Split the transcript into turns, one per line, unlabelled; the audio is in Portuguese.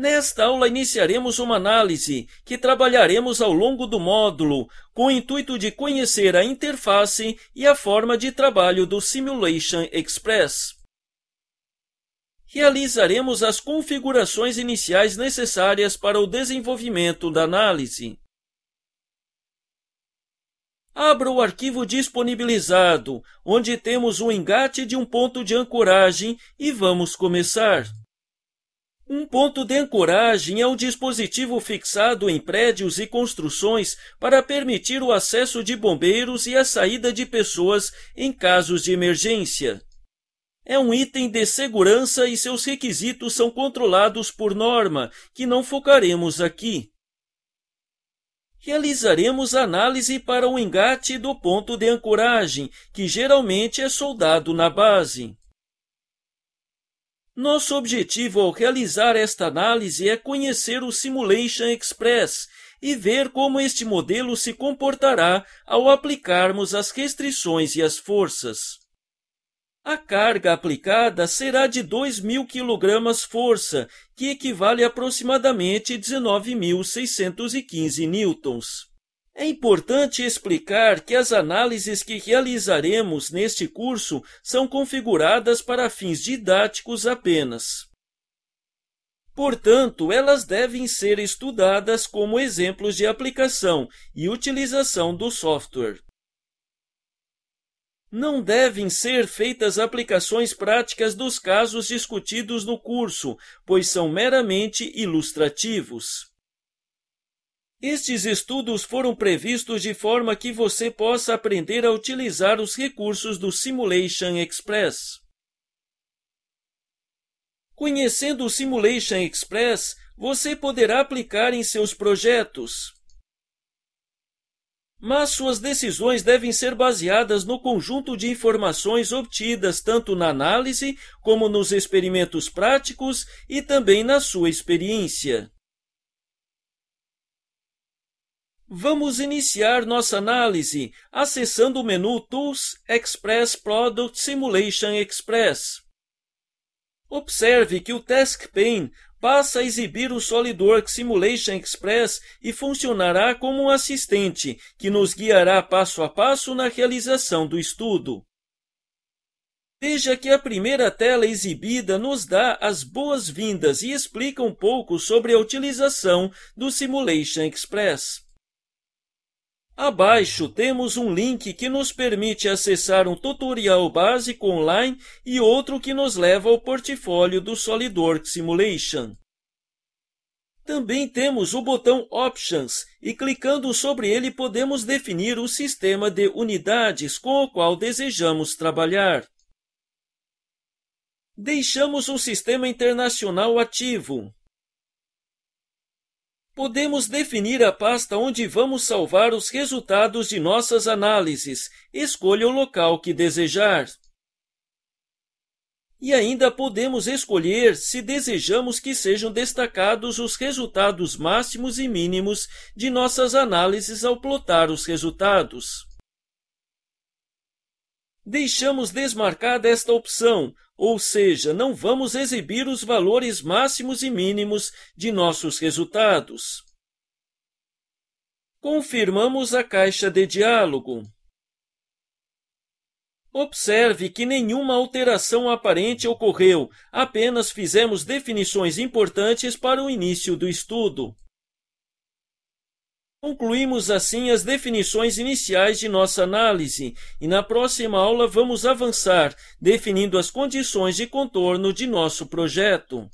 Nesta aula iniciaremos uma análise que trabalharemos ao longo do módulo, com o intuito de conhecer a interface e a forma de trabalho do Simulation Express. Realizaremos as configurações iniciais necessárias para o desenvolvimento da análise. Abra o arquivo disponibilizado, onde temos o engate de um ponto de ancoragem e vamos começar. Um ponto de ancoragem é um dispositivo fixado em prédios e construções para permitir o acesso de bombeiros e a saída de pessoas em casos de emergência. É um item de segurança e seus requisitos são controlados por norma, que não focaremos aqui. Realizaremos análise para o engate do ponto de ancoragem, que geralmente é soldado na base. Nosso objetivo ao realizar esta análise é conhecer o Simulation Express e ver como este modelo se comportará ao aplicarmos as restrições e as forças. A carga aplicada será de 2.000 kg força, que equivale a aproximadamente 19.615 newtons. É importante explicar que as análises que realizaremos neste curso são configuradas para fins didáticos apenas. Portanto, elas devem ser estudadas como exemplos de aplicação e utilização do software. Não devem ser feitas aplicações práticas dos casos discutidos no curso, pois são meramente ilustrativos. Estes estudos foram previstos de forma que você possa aprender a utilizar os recursos do Simulation Express. Conhecendo o Simulation Express, você poderá aplicar em seus projetos. Mas suas decisões devem ser baseadas no conjunto de informações obtidas tanto na análise, como nos experimentos práticos e também na sua experiência. Vamos iniciar nossa análise acessando o menu Tools Express Product Simulation Express. Observe que o Task Pane passa a exibir o SolidWorks Simulation Express e funcionará como um assistente que nos guiará passo a passo na realização do estudo. Veja que a primeira tela exibida nos dá as boas-vindas e explica um pouco sobre a utilização do Simulation Express. Abaixo temos um link que nos permite acessar um tutorial básico online e outro que nos leva ao portfólio do SolidWorks Simulation. Também temos o botão Options e clicando sobre ele podemos definir o sistema de unidades com o qual desejamos trabalhar. Deixamos o sistema internacional ativo, podemos definir a pasta onde vamos salvar os resultados de nossas análises. Escolha o local que desejar. E ainda podemos escolher se desejamos que sejam destacados os resultados máximos e mínimos de nossas análises ao plotar os resultados deixamos desmarcada esta opção, ou seja, não vamos exibir os valores máximos e mínimos de nossos resultados. Confirmamos a caixa de diálogo. Observe que nenhuma alteração aparente ocorreu, apenas fizemos definições importantes para o início do estudo. Concluímos assim as definições iniciais de nossa análise e na próxima aula vamos avançar definindo as condições de contorno de nosso projeto.